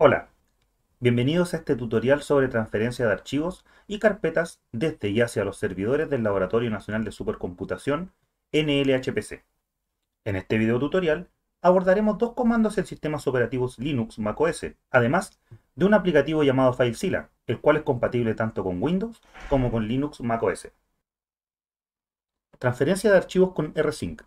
Hola, bienvenidos a este tutorial sobre transferencia de archivos y carpetas desde y hacia los servidores del Laboratorio Nacional de Supercomputación, NLHPC. En este video tutorial abordaremos dos comandos en sistemas operativos Linux macOS, además de un aplicativo llamado FileZilla, el cual es compatible tanto con Windows como con Linux macOS. Transferencia de archivos con RSync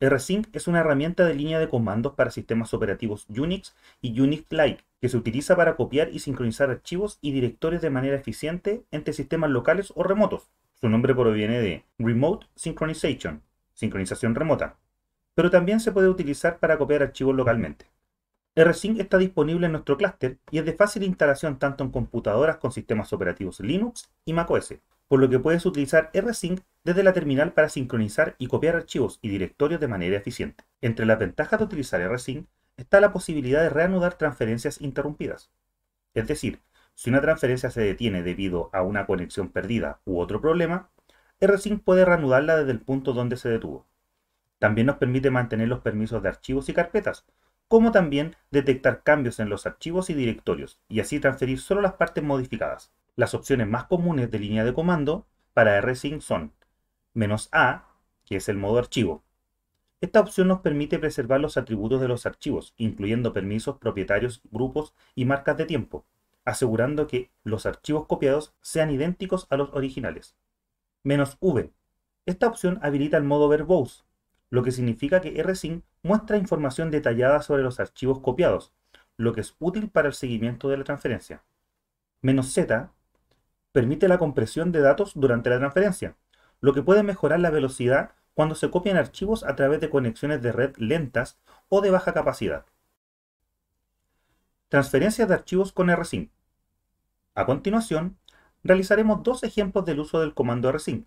rsync es una herramienta de línea de comandos para sistemas operativos Unix y Unix-like que se utiliza para copiar y sincronizar archivos y directorios de manera eficiente entre sistemas locales o remotos. Su nombre proviene de Remote Synchronization, sincronización remota, pero también se puede utilizar para copiar archivos localmente. rsync está disponible en nuestro clúster y es de fácil instalación tanto en computadoras con sistemas operativos Linux y macOS, por lo que puedes utilizar rsync desde la terminal para sincronizar y copiar archivos y directorios de manera eficiente. Entre las ventajas de utilizar RSync está la posibilidad de reanudar transferencias interrumpidas. Es decir, si una transferencia se detiene debido a una conexión perdida u otro problema, RSync puede reanudarla desde el punto donde se detuvo. También nos permite mantener los permisos de archivos y carpetas, como también detectar cambios en los archivos y directorios, y así transferir solo las partes modificadas. Las opciones más comunes de línea de comando para RSync son Menos "-a", que es el modo archivo. Esta opción nos permite preservar los atributos de los archivos, incluyendo permisos, propietarios, grupos y marcas de tiempo, asegurando que los archivos copiados sean idénticos a los originales. Menos "-v". Esta opción habilita el modo verbose, lo que significa que rsync muestra información detallada sobre los archivos copiados, lo que es útil para el seguimiento de la transferencia. Menos "-z" permite la compresión de datos durante la transferencia, lo que puede mejorar la velocidad cuando se copian archivos a través de conexiones de red lentas o de baja capacidad. Transferencias de archivos con rsync. A continuación, realizaremos dos ejemplos del uso del comando rsync,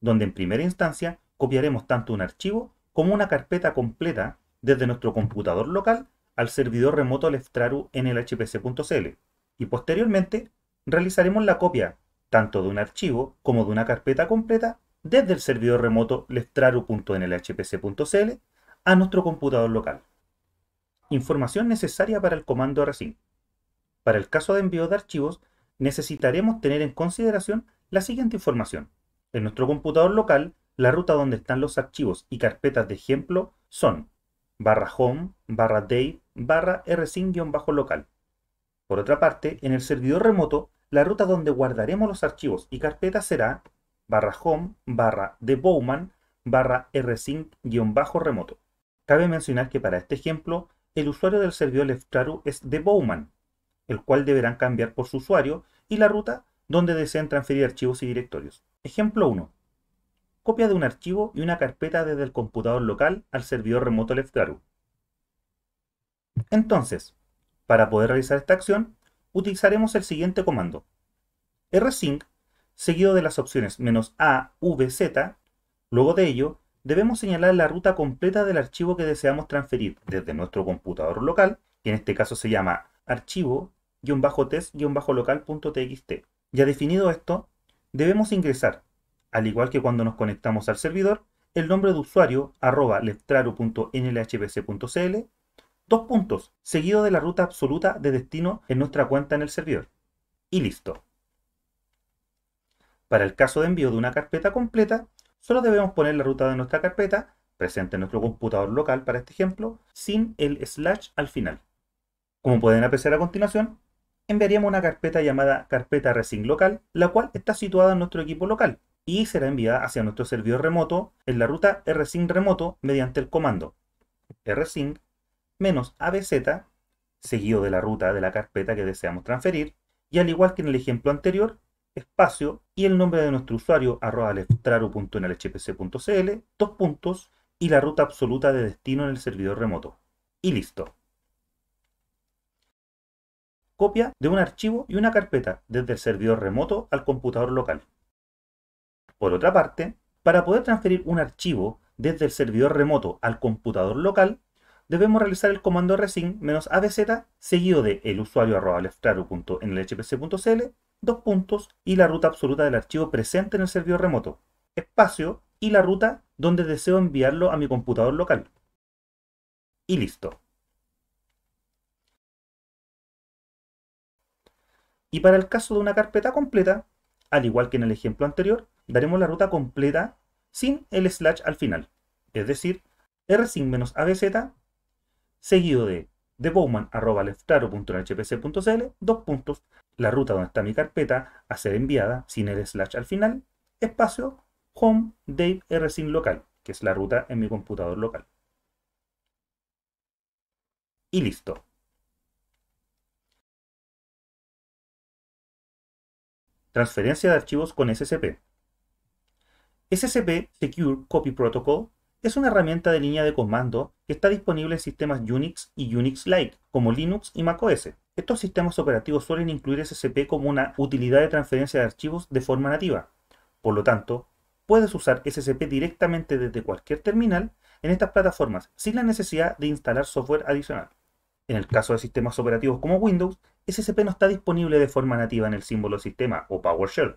donde en primera instancia copiaremos tanto un archivo como una carpeta completa desde nuestro computador local al servidor remoto Leftraru en el hpc.cl y posteriormente realizaremos la copia tanto de un archivo como de una carpeta completa desde el servidor remoto lestraru.nlhpc.cl a nuestro computador local. Información necesaria para el comando RSync. Para el caso de envío de archivos, necesitaremos tener en consideración la siguiente información. En nuestro computador local, la ruta donde están los archivos y carpetas de ejemplo son barra home, barra date, barra rsync-local. Por otra parte, en el servidor remoto, la ruta donde guardaremos los archivos y carpetas será barra home barra de Bowman barra rsync-remoto. Cabe mencionar que para este ejemplo, el usuario del servidor Leftraru es de Bowman, el cual deberán cambiar por su usuario y la ruta donde deseen transferir archivos y directorios. Ejemplo 1. Copia de un archivo y una carpeta desde el computador local al servidor remoto Leftraru. Entonces, para poder realizar esta acción, utilizaremos el siguiente comando. rsync seguido de las opciones menos A, vz", Luego de ello, debemos señalar la ruta completa del archivo que deseamos transferir desde nuestro computador local, que en este caso se llama archivo-test-local.txt. Ya definido esto, debemos ingresar, al igual que cuando nos conectamos al servidor, el nombre de usuario arroba dos puntos, seguido de la ruta absoluta de destino en nuestra cuenta en el servidor. Y listo. Para el caso de envío de una carpeta completa, solo debemos poner la ruta de nuestra carpeta, presente en nuestro computador local para este ejemplo, sin el slash al final. Como pueden apreciar a continuación, enviaríamos una carpeta llamada carpeta Resync local, la cual está situada en nuestro equipo local y será enviada hacia nuestro servidor remoto en la ruta rsync remoto mediante el comando rsync -abz seguido de la ruta de la carpeta que deseamos transferir y al igual que en el ejemplo anterior, espacio y el nombre de nuestro usuario arroba leftraro.nlhpc.cl, dos puntos y la ruta absoluta de destino en el servidor remoto. Y listo. Copia de un archivo y una carpeta desde el servidor remoto al computador local. Por otra parte, para poder transferir un archivo desde el servidor remoto al computador local, debemos realizar el comando menos abz seguido de el usuario arroba dos puntos y la ruta absoluta del archivo presente en el servidor remoto, espacio y la ruta donde deseo enviarlo a mi computador local. Y listo. Y para el caso de una carpeta completa, al igual que en el ejemplo anterior, daremos la ruta completa sin el slash al final, es decir, r abz seguido de de Bowman dos puntos, la ruta donde está mi carpeta a ser enviada sin el slash al final, espacio home dave rsin local, que es la ruta en mi computador local. Y listo. Transferencia de archivos con SCP. SCP Secure Copy Protocol es una herramienta de línea de comando que está disponible en sistemas Unix y Unix-like, como Linux y macOS. Estos sistemas operativos suelen incluir SCP como una utilidad de transferencia de archivos de forma nativa. Por lo tanto, puedes usar SCP directamente desde cualquier terminal en estas plataformas sin la necesidad de instalar software adicional. En el caso de sistemas operativos como Windows, SCP no está disponible de forma nativa en el símbolo sistema o PowerShell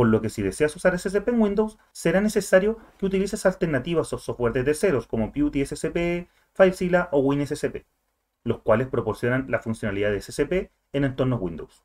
por lo que si deseas usar SCP en Windows, será necesario que utilices alternativas o software de terceros como Beauty SCP, FileZilla o WinSCP, los cuales proporcionan la funcionalidad de SCP en entornos Windows.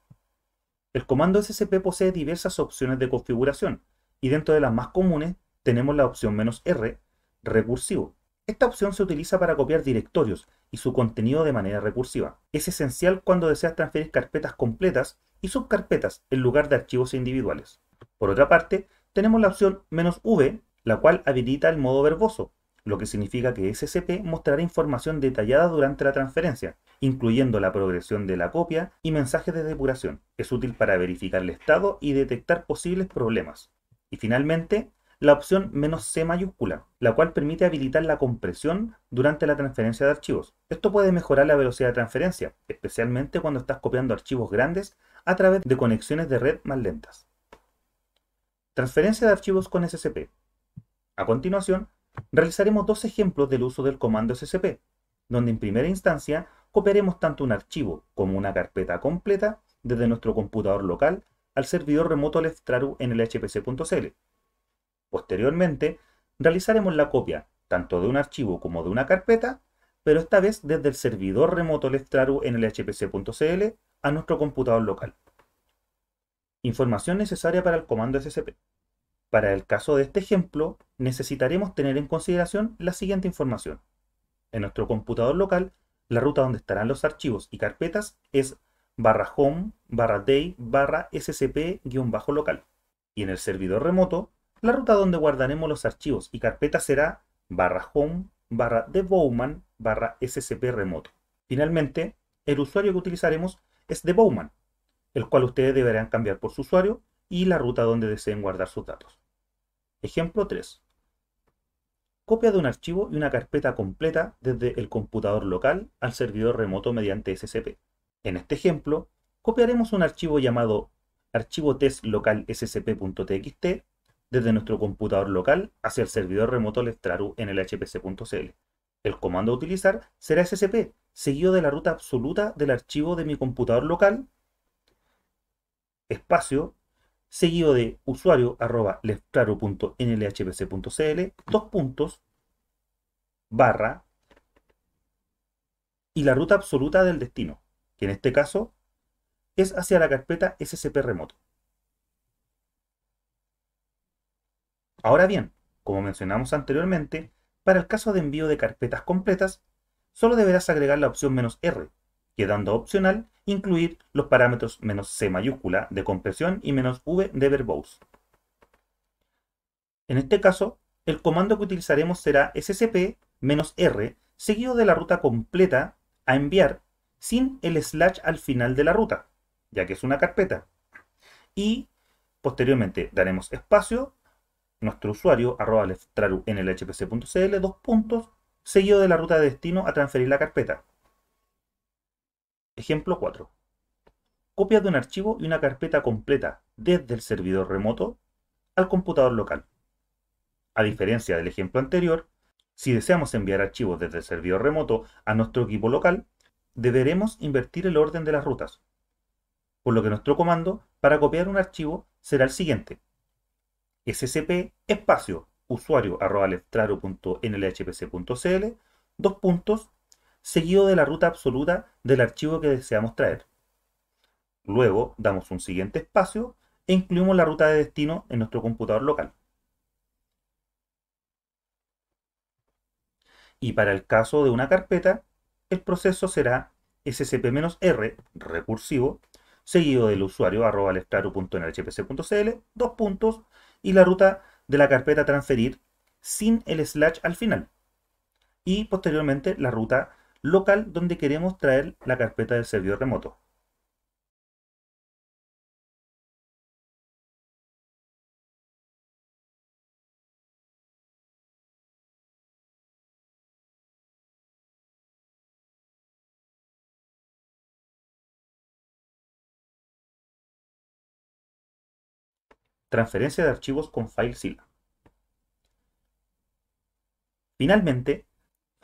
El comando SCP posee diversas opciones de configuración, y dentro de las más comunes tenemos la opción "-r", recursivo. Esta opción se utiliza para copiar directorios y su contenido de manera recursiva. Es esencial cuando deseas transferir carpetas completas y subcarpetas en lugar de archivos individuales. Por otra parte, tenemos la opción "-v", la cual habilita el modo verboso, lo que significa que SCP mostrará información detallada durante la transferencia, incluyendo la progresión de la copia y mensajes de depuración. Es útil para verificar el estado y detectar posibles problemas. Y finalmente, la opción "-c mayúscula", la cual permite habilitar la compresión durante la transferencia de archivos. Esto puede mejorar la velocidad de transferencia, especialmente cuando estás copiando archivos grandes a través de conexiones de red más lentas. Transferencia de archivos con SCP. A continuación, realizaremos dos ejemplos del uso del comando SCP, donde en primera instancia copiaremos tanto un archivo como una carpeta completa desde nuestro computador local al servidor remoto Leftraru en el hpc.cl. Posteriormente, realizaremos la copia tanto de un archivo como de una carpeta, pero esta vez desde el servidor remoto Leftraru en el hpc.cl a nuestro computador local. Información necesaria para el comando SCP. Para el caso de este ejemplo, necesitaremos tener en consideración la siguiente información. En nuestro computador local, la ruta donde estarán los archivos y carpetas es barra home, barra day, barra scp-local. Y en el servidor remoto, la ruta donde guardaremos los archivos y carpetas será barra home, barra debowman, barra scp remoto. Finalmente, el usuario que utilizaremos es debowman, el cual ustedes deberán cambiar por su usuario y la ruta donde deseen guardar sus datos. Ejemplo 3. Copia de un archivo y una carpeta completa desde el computador local al servidor remoto mediante SCP. En este ejemplo, copiaremos un archivo llamado archivo test local scp.txt desde nuestro computador local hacia el servidor remoto Lestraru en el hpc.cl. El comando a utilizar será scp, seguido de la ruta absoluta del archivo de mi computador local espacio seguido de usuario arroba dos puntos, barra, y la ruta absoluta del destino, que en este caso es hacia la carpeta SCP remoto. Ahora bien, como mencionamos anteriormente, para el caso de envío de carpetas completas, solo deberás agregar la opción "-r", quedando opcional incluir los parámetros menos C mayúscula de compresión y menos V de verbose. En este caso, el comando que utilizaremos será scp-r seguido de la ruta completa a enviar sin el slash al final de la ruta, ya que es una carpeta. Y posteriormente daremos espacio, nuestro usuario arroba en el hpc.cl, dos puntos, seguido de la ruta de destino a transferir la carpeta. Ejemplo 4. Copia de un archivo y una carpeta completa desde el servidor remoto al computador local. A diferencia del ejemplo anterior, si deseamos enviar archivos desde el servidor remoto a nuestro equipo local, deberemos invertir el orden de las rutas, por lo que nuestro comando para copiar un archivo será el siguiente. scp espacio usuario arroba dos puntos seguido de la ruta absoluta del archivo que deseamos traer. Luego damos un siguiente espacio e incluimos la ruta de destino en nuestro computador local. Y para el caso de una carpeta, el proceso será scp-r recursivo, seguido del usuario arroba .nlhpc dos puntos, y la ruta de la carpeta transferir sin el slash al final. Y posteriormente la ruta local donde queremos traer la carpeta del servidor remoto. Transferencia de archivos con FileZilla. Finalmente,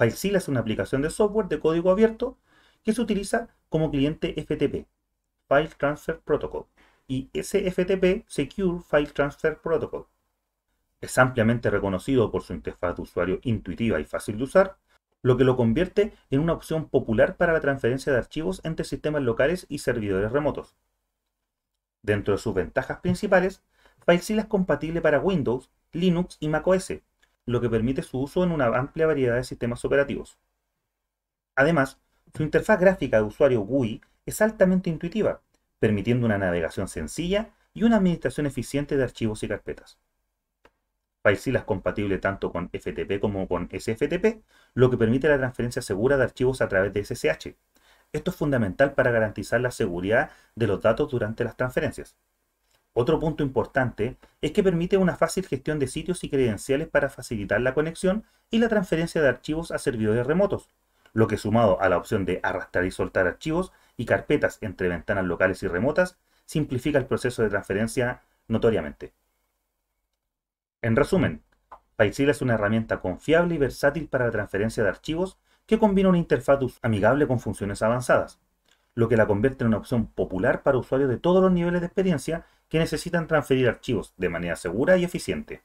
FileZilla es una aplicación de software de código abierto que se utiliza como cliente FTP, File Transfer Protocol, y SFTP, Secure File Transfer Protocol. Es ampliamente reconocido por su interfaz de usuario intuitiva y fácil de usar, lo que lo convierte en una opción popular para la transferencia de archivos entre sistemas locales y servidores remotos. Dentro de sus ventajas principales, FileZilla es compatible para Windows, Linux y macOS, lo que permite su uso en una amplia variedad de sistemas operativos. Además, su interfaz gráfica de usuario GUI es altamente intuitiva, permitiendo una navegación sencilla y una administración eficiente de archivos y carpetas. FileZilla es compatible tanto con FTP como con SFTP, lo que permite la transferencia segura de archivos a través de SSH. Esto es fundamental para garantizar la seguridad de los datos durante las transferencias. Otro punto importante es que permite una fácil gestión de sitios y credenciales para facilitar la conexión y la transferencia de archivos a servidores remotos, lo que sumado a la opción de arrastrar y soltar archivos y carpetas entre ventanas locales y remotas, simplifica el proceso de transferencia notoriamente. En resumen, FileZilla es una herramienta confiable y versátil para la transferencia de archivos que combina una interfaz amigable con funciones avanzadas, lo que la convierte en una opción popular para usuarios de todos los niveles de experiencia que necesitan transferir archivos de manera segura y eficiente.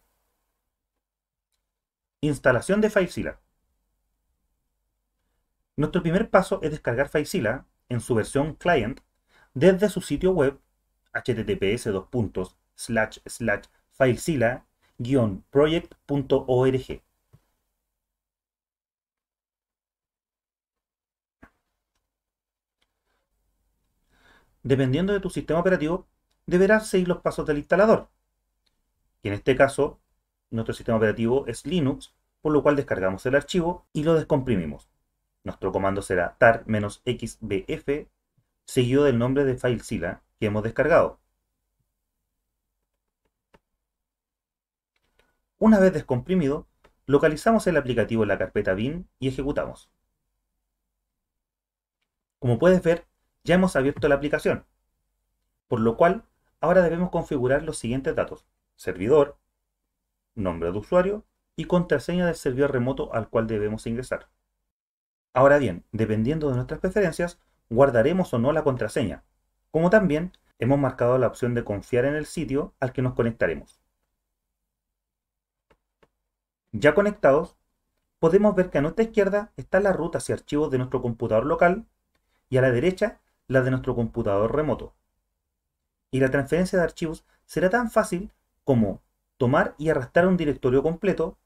Instalación de FileZilla. Nuestro primer paso es descargar FileZilla en su versión client desde su sitio web https filezilla-project.org. Dependiendo de tu sistema operativo, deberá seguir los pasos del instalador. en este caso, nuestro sistema operativo es Linux, por lo cual descargamos el archivo y lo descomprimimos. Nuestro comando será tar-xbf, seguido del nombre de FileZilla que hemos descargado. Una vez descomprimido, localizamos el aplicativo en la carpeta bin y ejecutamos. Como puedes ver, ya hemos abierto la aplicación, por lo cual Ahora debemos configurar los siguientes datos. Servidor, nombre de usuario y contraseña del servidor remoto al cual debemos ingresar. Ahora bien, dependiendo de nuestras preferencias, guardaremos o no la contraseña, como también hemos marcado la opción de confiar en el sitio al que nos conectaremos. Ya conectados, podemos ver que a nuestra izquierda está la ruta y archivos de nuestro computador local y a la derecha la de nuestro computador remoto y la transferencia de archivos será tan fácil como tomar y arrastrar un directorio completo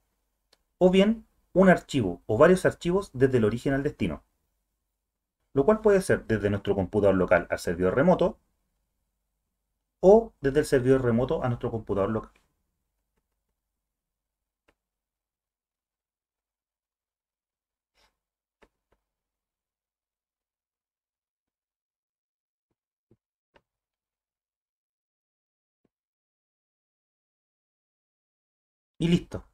o bien un archivo o varios archivos desde el origen al destino, lo cual puede ser desde nuestro computador local al servidor remoto o desde el servidor remoto a nuestro computador local. Y listo.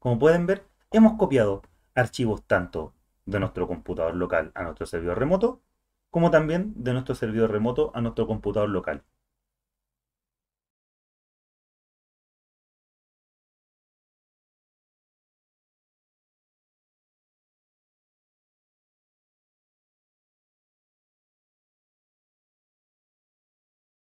Como pueden ver, hemos copiado archivos tanto de nuestro computador local a nuestro servidor remoto, como también de nuestro servidor remoto a nuestro computador local.